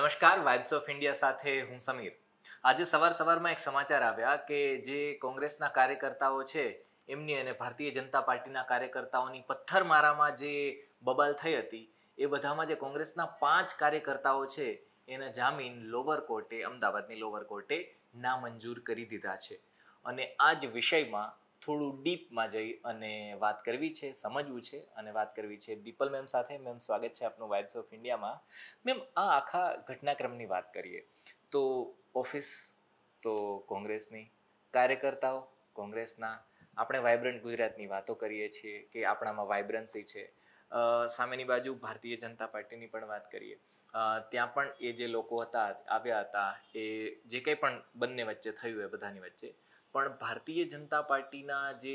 નમસ્કાર vibes of India સાથે હું સમીર આજે સવાર સવારમાં એક સમાચાર આવ્યા કે જે કોંગ્રેસના કાર્યકર્તાઓ છે એમની અને ભારતીય જનતા પાર્ટીના કાર્યકર્તાઓની પથ્થરમારામાં જે બબાલ થઈ હતી એ બધામાં જે કોંગ્રેસના પાંચ કાર્યકર્તાઓ છે એના જામીન લોવર કોર્ટે અમદાવાદની લોવર કોર્ટે નામંજૂર કરી દીધા છે અને આ જ વિષયમાં થોડું ડીપમાં જઈ અને વાત કરવી છે સમજવું છે અને વાત કરવી છે દીપલ મેમ સાથે મેમ સ્વાગત છે આપનું વાઇબ્સ ઓફ ઇન્ડિયામાં મેમ આ આખા ઘટનાક્રમની વાત કરીએ તો ઓફિસ તો કોંગ્રેસની કાર્યકર્તાઓ કોંગ્રેસના આપણે વાઇબ્રન્ટ ગુજરાતની વાતો કરીએ છીએ કે આપણામાં વાઇબ્રન્સી છે સામેની બાજુ ભારતીય જનતા પાર્ટીની પણ વાત કરીએ ત્યાં પણ એ જે લોકો હતા આવ્યા હતા એ જે કંઈ પણ બંને વચ્ચે થયું એ બધાની વચ્ચે પણ ભારતીય જનતા પાર્ટીના જે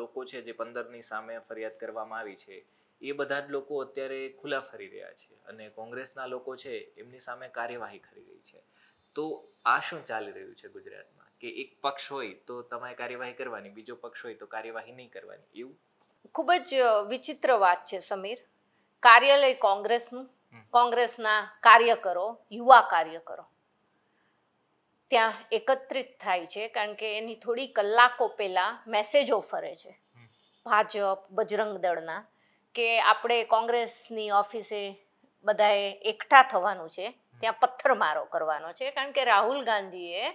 લોકો છે જે પંદરની સામે ફરિયાદ કરવામાં આવી છે એ બધા જ લોકો અત્યારે ખુલ્લા ફરી રહ્યા છે અને કોંગ્રેસના લોકો છે એમની સામે કાર્યવાહી કરી રહી છે તો આ શું ચાલી રહ્યું છે ગુજરાતમાં કે એક પક્ષ હોય તો તમારે કાર્યવાહી કરવાની બીજો પક્ષ હોય તો કાર્યવાહી નહીં કરવાની એવું ખૂબ જ વિચિત્ર વાત છે સમીર કાર્યાલય કોંગ્રેસનું કોંગ્રેસના કાર્યકરો યુવા કાર્યકરો ત્યાં એકત્રિત થાય છે કારણ કે એની થોડી કલાકો પહેલાં મેસેજો ફરે છે ભાજપ બજરંગ દળના કે આપણે કોંગ્રેસની ઓફિસે બધાએ એકઠા થવાનું છે ત્યાં પથ્થરમારો કરવાનો છે કારણ કે રાહુલ ગાંધીએ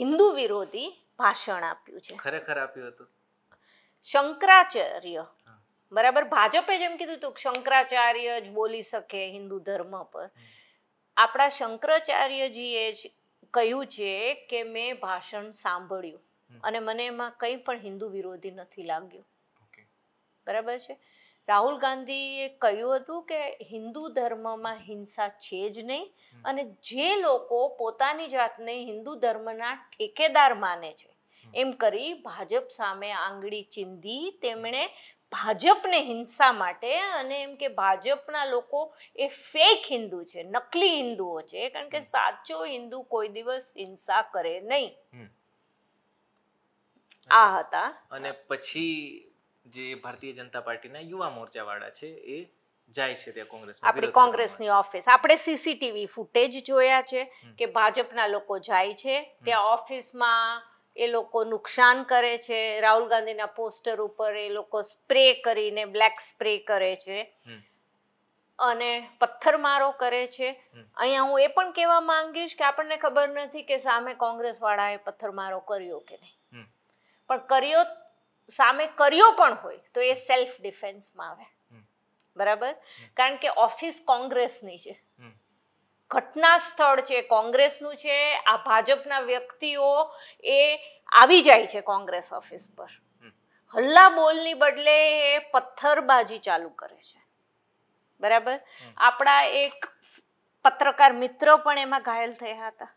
હિન્દુ વિરોધી ભાષણ આપ્યું છે ખરેખર આપ્યું હતું શંકરાચાર્ય બરાબર ભાજપે જેમ કીધું હતું શંકરાચાર્ય જ બોલી શકે હિન્દુ ધર્મ પર આપણા શંકરાચાર્યજીએ જ કહ્યું છે કે મેં ભાષણ સાંભળ્યું અને મને એમાં કંઈ પણ હિન્દુ વિરોધી નથી લાગ્યું બરાબર છે રાહુલ ગાંધીએ કહ્યું હતું કે હિન્દુ ધર્મમાં હિંસા છે જ નહીં અને જે લોકો પોતાની જાતને હિન્દુ ધર્મના ઠેકેદાર માને છે એમ કરી ભાજપ સામે આંગળી ચીંધી તેમણે ભાજપને હિંસા માટે અને એમ કે ભાજપના લોકો એ ફેક હિન્દુ છે નકલી હિન્દુઓ છે કારણ કે સાચો હિન્દુ કોઈ દિવસ હિંસા કરે નહીં આ હતા અને પછી જે ભારતીય જનતા પાર્ટીના યુવા મોરચા વાળા છે એ જાય છે ત્યાં કોંગ્રેસ આપણે કોંગ્રેસની ઓફિસ આપણે સીસીટીવી ફૂટેજ જોયા છે કે ભાજપના લોકો જાય છે ત્યાં ઓફિસમાં એ લોકો નુકસાન કરે છે રાહુલ ગાંધીના પોસ્ટર ઉપર એ લોકો સ્પ્રે કરીને બ્લેક સ્પ્રે કરે છે અને પથ્થરમારો કરે છે અહીંયા હું એ પણ કહેવા માંગીશ કે આપણને ખબર નથી કે સામે કોંગ્રેસ વાળાએ પથ્થરમારો કર્યો કે નહીં પણ કર્યો સામે કર્યો પણ હોય તો એ સેલ્ફ ડિફેન્સમાં આવે બરાબર કારણ કે ઓફિસ કોંગ્રેસની છે ઘટના સ્થળ છે કોંગ્રેસનું છે આ ભાજપના વ્યક્તિઓ એ આવી જાય છે કોંગ્રેસ ઓફિસ પર હલ્લા બોલની બદલે એ પથ્થરબાજી ચાલુ કરે છે બરાબર આપણા એક પત્રકાર મિત્ર પણ એમાં ઘાયલ થયા હતા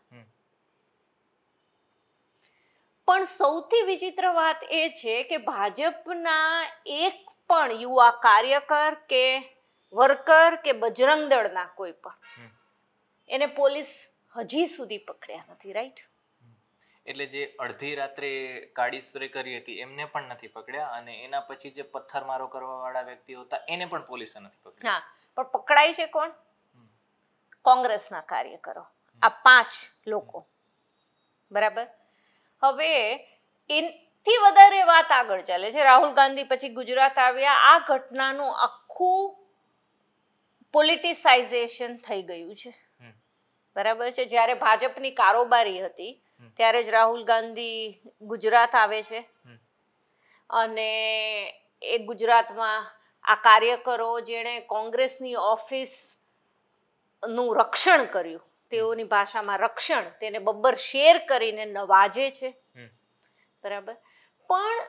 પણ સૌથી વિચિત્ર વાત એ છે કે ભાજપના એક પણ યુવા કાર્યકર કે વર્કર કે બજરંગ દળના કોઈ પણ એને પોલીસ હજી સુધી પકડ્યા નથી રાઈટ એટલે જે અડધી રાત્રે કાળી સ્પ્રે કરી હતી એમને પણ નથી પકડ્યા અને એના પછી જે પથ્થરમારો કરવાવાળા વ્યક્તિ હતા એને પણ પોલીસે નથી પકડ્યા હા પણ પકડાય છે કોણ કોંગ્રેસના કાર્યકરો આ પાંચ લોકો બરાબર હવે એનથી વધારે વાત આગળ ચાલે છે રાહુલ ગાંધી પછી ગુજરાત આવ્યા આ ઘટનાનું આખું પોલિટિસાઇઝેશન થઈ ગયું છે બરાબર છે જ્યારે ભાજપની કારોબારી હતી ત્યારે જ રાહુલ ગાંધી ગુજરાત આવે છે અને એ ગુજરાતમાં આ કાર્યકરો જેણે કોંગ્રેસની ઓફિસ નું રક્ષણ કર્યું તેઓની ભાષામાં રક્ષણ તેને બબ્બર શેર કરીને નવાજે છે બરાબર પણ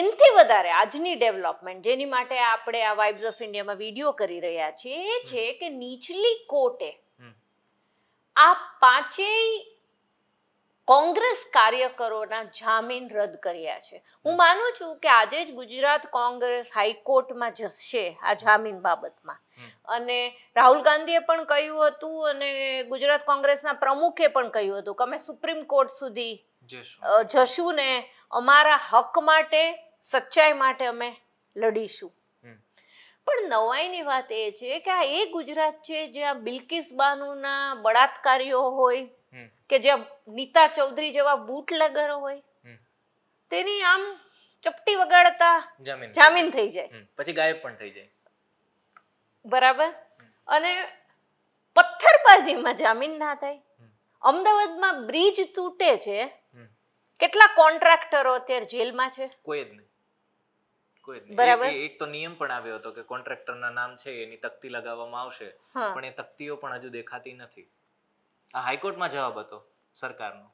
એનથી વધારે આજની ડેવલપમેન્ટ જેની માટે આપણે આ વાઇબ્સ ઓફ ઇન્ડિયામાં વિડીયો કરી રહ્યા છીએ એ છે કે નીચલી કોટે આ પાંચેય કોંગ્રેસ કાર્યકરોના જામીન રદ કર્યા છે હું માનું છું કે આજે જ ગુજરાત કોંગ્રેસ હાઈકોર્ટમાં જશે આ જામીન બાબતમાં અને રાહુલ ગાંધીએ પણ કહ્યું હતું અને ગુજરાત કોંગ્રેસના પ્રમુખે પણ કહ્યું હતું કે અમે સુપ્રીમ કોર્ટ સુધી જશું ને અમારા હક માટે સચ્ચાઈ માટે અમે લડીશું પણ નવાઈની વાત એ છે કે આ એ ગુજરાત છે જ્યાં બિલકિસ બાનુના બળાત્કારીઓ હોય કે જ્યાં નીતા ચૌધરી જેવા બૂટ બૂટલેગરો હોય તેની આમ ચપટી વગાડતા જામીન થઈ જાય પછી ગાયબ પણ થઈ જાય બરાબર અને પથ્થરબાજીમાં જામીન ના થાય અમદાવાદમાં બ્રિજ તૂટે છે કેટલા કોન્ટ્રાક્ટરો અત્યારે જેલમાં છે કોઈ જ નહીં કોઈ બરાબર એક તો નિયમ પણ આવ્યો હતો કે કોન્ટ્રાક્ટરના નામ છે એની તકતી લગાવવામાં આવશે પણ એ તકતીઓ પણ હજુ દેખાતી નથી આ હાઈકોર્ટમાં જવાબ હતો સરકારનો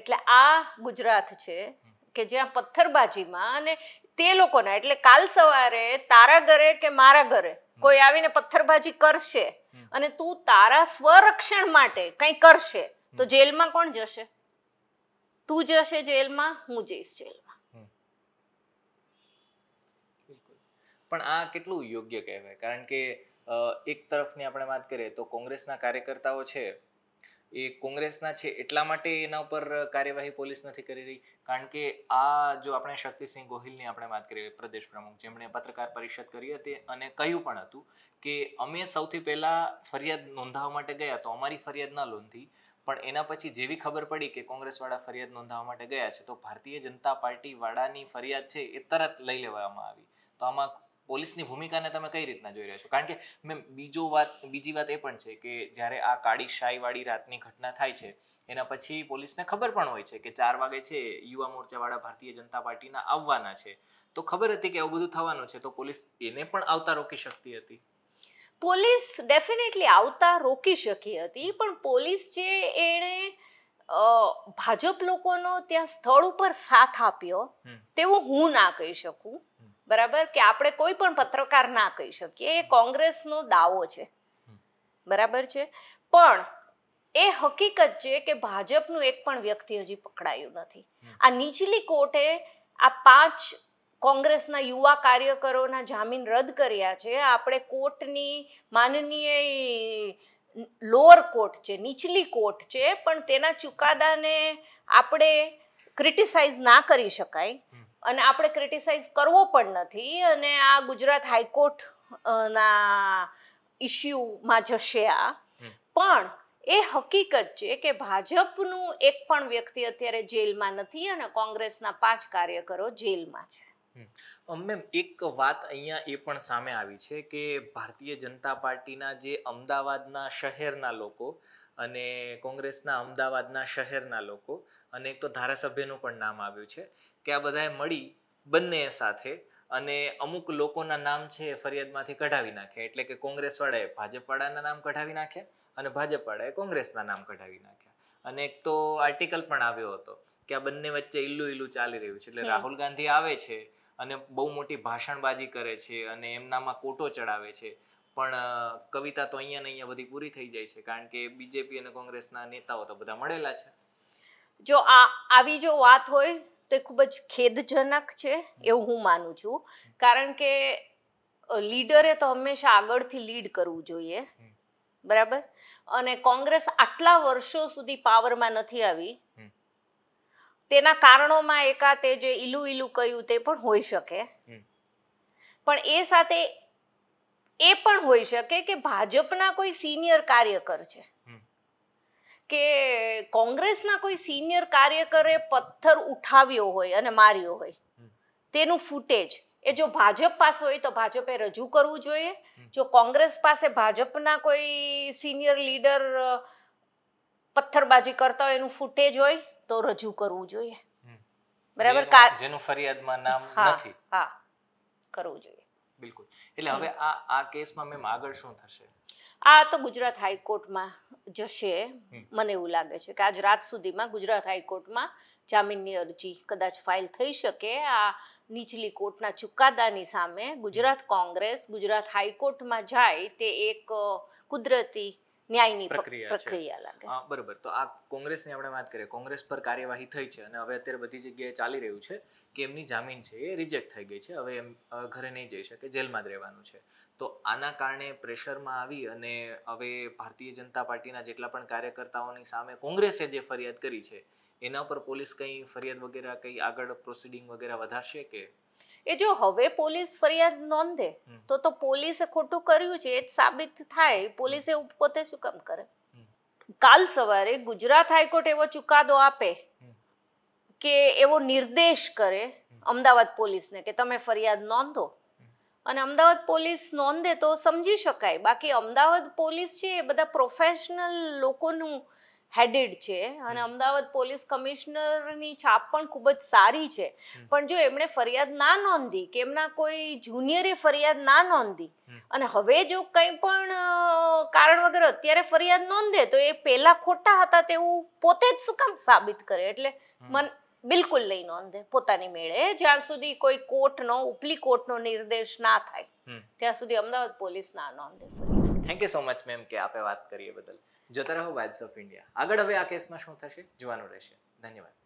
એટલે આ ગુજરાત છે કે જ્યાં પથ્થરબાજીમાં અને તે લોકોના એટલે કાલ સવારે તારા ઘરે કે મારા ઘરે કોઈ આવીને પથ્થરબાજી કરશે અને તું તારા સ્વરક્ષણ માટે કંઈ કરશે તો જેલમાં કોણ જશે તું જશે જેલમાં હું જઈશ જેલમાં પણ આ કેટલું યોગ્ય કહેવાય કારણ કે એક તરફની આપણે વાત કરીએ તો કોંગ્રેસના કાર્યકર્તાઓ છે એ કોંગ્રેસના છે એટલા માટે એના ઉપર કાર્યવાહી પોલીસ નથી કરી રહી કારણ કે આ જો આપણે શક્તિસિંહ ગોહિલની આપણે વાત કરીએ પ્રદેશ પ્રમુખ જેમણે પત્રકાર પરિષદ કરી હતી અને કહ્યું પણ હતું કે અમે સૌથી પહેલાં ફરિયાદ નોંધાવવા માટે ગયા તો અમારી ફરિયાદ ન લોંધી પણ એના પછી જેવી ખબર પડી કે કોંગ્રેસવાળા ફરિયાદ નોંધાવવા માટે ગયા છે તો ભારતીય જનતા પાર્ટી વાળાની ફરિયાદ છે એ તરત લઈ લેવામાં આવી તો આમાં પોલીસની ભૂમિકાને તમે કઈ રીતના જોઈ રહ્યા છો કારણ કે મેં બીજો વાત બીજી વાત એ પણ છે કે જ્યારે આ કાળી શાહીવાળી રાતની ઘટના થાય છે એના પછી પોલીસને ખબર પણ હોય છે કે ચાર વાગે છે યુવા મોરચાવાળા ભારતીય જનતા પાર્ટીના આવવાના છે તો ખબર હતી કે આવું બધું થવાનું છે તો પોલીસ એને પણ આવતા રોકી શકતી હતી પોલીસ ડેફિનેટલી આવતા રોકી શકી હતી પણ પોલીસ જે એણે ભાજપ લોકોનો ત્યાં સ્થળ ઉપર સાથ આપ્યો તેવો હું ના કહી શકું બરાબર કે આપણે કોઈ પણ પત્રકાર ના કહી શકીએ એ કોંગ્રેસનો દાવો છે બરાબર છે પણ એ હકીકત છે કે ભાજપનું એક પણ વ્યક્તિ હજી પકડાયું નથી આ નીચલી કોર્ટે આ પાંચ કોંગ્રેસના યુવા કાર્યકરોના જામીન રદ કર્યા છે આપણે કોર્ટની માનનીય લોઅર કોર્ટ છે નીચલી કોર્ટ છે પણ તેના ચુકાદાને આપણે ક્રિટિસાઇઝ ના કરી શકાય અને આપણે ક્રિટિસાઇઝ કરવો પણ નથી અને આ ગુજરાત હાઈકોર્ટ ના ઇસ્યુમાં જશે આ પણ એ હકીકત છે કે ભાજપનું એક પણ વ્યક્તિ અત્યારે જેલમાં નથી અને કોંગ્રેસના પાંચ કાર્યકરો જેલમાં છે મેમ એક વાત અહીંયા એ પણ સામે આવી છે કે ભારતીય જનતા પાર્ટીના જે અમદાવાદના શહેરના લોકો અને કોંગ્રેસના અમદાવાદના શહેરના લોકો અને એક તો ધારાસભ્યનું પણ નામ આવ્યું છે કે આ બધાએ મળી બંને સાથે અને અમુક લોકોના નામ છે એ ફરિયાદમાંથી કઢાવી નાખે એટલે કે કોંગ્રેસવાળાએ ભાજપવાળાના નામ કઢાવી નાખ્યા અને ભાજપવાળાએ કોંગ્રેસના નામ કઢાવી નાખ્યા અને એક તો આર્ટિકલ પણ આવ્યો હતો કે આ બંને વચ્ચે ઇલ્લું ઇલ્લું ચાલી રહ્યું છે એટલે રાહુલ ગાંધી આવે છે અને બહુ મોટી ભાષણબાજી કરે છે અને એમનામાં કોટો ચડાવે છે પણ કવિતા તો અહીંયા ને અહીંયા બધી પૂરી થઈ જાય છે કારણ કે બીજેપી અને કોંગ્રેસના નેતાઓ તો બધા મળેલા છે જો આ આવી જો વાત હોય તો એ ખૂબ જ ખેદજનક છે એવું હું માનું છું કારણ કે લીડરે તો હંમેશા આગળથી લીડ કરવું જોઈએ બરાબર અને કોંગ્રેસ આટલા વર્ષો સુધી પાવરમાં નથી આવી તેના કારણોમાં એકા તે જે ઈલું ઈલું કહ્યું તે પણ હોઈ શકે પણ એ સાથે એ પણ હોઈ શકે કે ભાજપના કોઈ સિનિયર કાર્યકર છે કે કોંગ્રેસના કોઈ સિનિયર કાર્યકરે પથ્થર ઉઠાવ્યો હોય અને માર્યો હોય તેનું ફૂટેજ એ જો ભાજપ પાસે હોય તો ભાજપે રજૂ કરવું જોઈએ જો કોંગ્રેસ પાસે ભાજપના કોઈ સિનિયર લીડર પથ્થરબાજી કરતા હોય એનું ફૂટેજ હોય તો રજૂ કરવું જોઈએ બરાબર જેનું ફરિયાદમાં નામ નથી હા કરવું જોઈએ બિલકુલ એટલે હવે આ આ કેસમાં મેમ આગળ શું થશે આ તો ગુજરાત હાઈકોર્ટમાં જશે મને એવું લાગે છે કે આજ રાત સુધીમાં ગુજરાત હાઈકોર્ટમાં જામીનની અરજી કદાચ ફાઇલ થઈ શકે આ નીચલી કોર્ટના ચુકાદાની સામે ગુજરાત કોંગ્રેસ ગુજરાત હાઈકોર્ટમાં જાય તે એક કુદરતી ન્યાયની પ્રક્રિયા લાગે બરોબર તો આ કોંગ્રેસની આપણે વાત કરીએ કોંગ્રેસ પર કાર્યવાહી થઈ છે અને હવે અત્યારે બધી જગ્યાએ ચાલી રહ્યું છે કે એમની જામીન છે એ રિજેક્ટ થઈ ગઈ છે હવે એમ ઘરે નહીં જઈ શકે જેલમાં જ રહેવાનું છે તો આના કારણે પ્રેશરમાં આવી અને હવે ભારતીય જનતા પાર્ટીના જેટલા પણ કાર્યકર્તાઓની સામે કોંગ્રેસે જે ફરિયાદ કરી છે એના પર પોલીસ કંઈ ફરિયાદ વગેરે કંઈ આગળ પ્રોસિડિંગ વગેરે વધારશે કે એ જો હવે પોલીસ ફરિયાદ નોંધે તો તો પોલીસે ખોટું કર્યું છે એ સાબિત થાય પોલીસે પોતે શું કામ કરે કાલ સવારે ગુજરાત હાઈકોર્ટ એવો ચુકાદો આપે કે એવો નિર્દેશ કરે અમદાવાદ પોલીસને કે તમે ફરિયાદ નોંધો અને અમદાવાદ પોલીસ નોંધે તો સમજી શકાય બાકી અમદાવાદ પોલીસ છે એ બધા પ્રોફેશનલ લોકોનું હેડેડ છે અને અમદાવાદ પોલીસ કમિશનરની છાપ પણ ખૂબ જ સારી છે પણ જો એમણે ફરિયાદ ના નોંધી કે એમના કોઈ જુનિયરે ફરિયાદ ના નોંધી અને હવે જો કંઈ પણ કારણ વગર અત્યારે ફરિયાદ નોંધે તો એ પહેલા ખોટા હતા તેવું પોતે જ શું કામ સાબિત કરે એટલે મન બિલકુલ લઈ નોંધે પોતાની મેળે જ્યાં સુધી કોઈ કોર્ટનો ઉપલી કોર્ટનો નિર્દેશ ના થાય ત્યાં સુધી અમદાવાદ પોલીસ ના નોંધે thank you so much ma'am કે આપે વાત કરીએ એ બદલ જતા રહો વાઇબ્સ ઓફ ઇન્ડિયા આગળ હવે આ કેસમાં શું થશે જોવાનું રહેશે ધન્યવાદ